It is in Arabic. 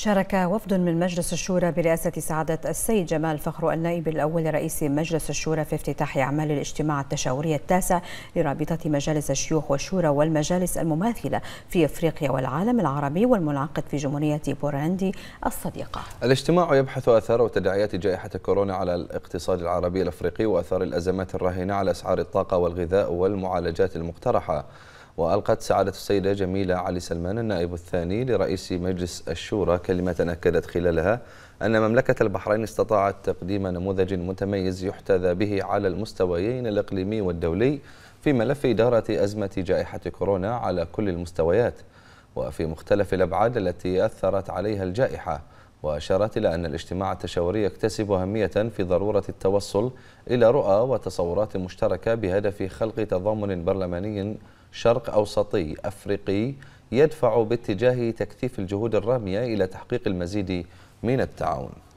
شارك وفد من مجلس الشورى برئاسة سعادة السيد جمال فخر النائب الأول رئيس مجلس الشورى في افتتاح أعمال الاجتماع التشاوري التاسع لرابطة مجالس الشيوخ والشورى والمجالس المماثلة في إفريقيا والعالم العربي والمنعقد في جمهورية بورندي الصديقة الاجتماع يبحث أثار وتداعيات جائحة كورونا على الاقتصاد العربي الأفريقي وأثار الأزمات الراهنة على أسعار الطاقة والغذاء والمعالجات المقترحة وألقت سعادة السيدة جميلة علي سلمان النائب الثاني لرئيس مجلس الشورى كلمة أكدت خلالها أن مملكة البحرين استطاعت تقديم نموذج متميز يحتذى به على المستويين الإقليمي والدولي في ملف إدارة أزمة جائحة كورونا على كل المستويات وفي مختلف الأبعاد التي أثرت عليها الجائحة وأشارت إلى أن الاجتماع التشاوري يكتسب أهمية في ضرورة التوصل إلى رؤى وتصورات مشتركة بهدف خلق تضامن برلماني شرق أوسطي أفريقي يدفع باتجاه تكثيف الجهود الرامية إلى تحقيق المزيد من التعاون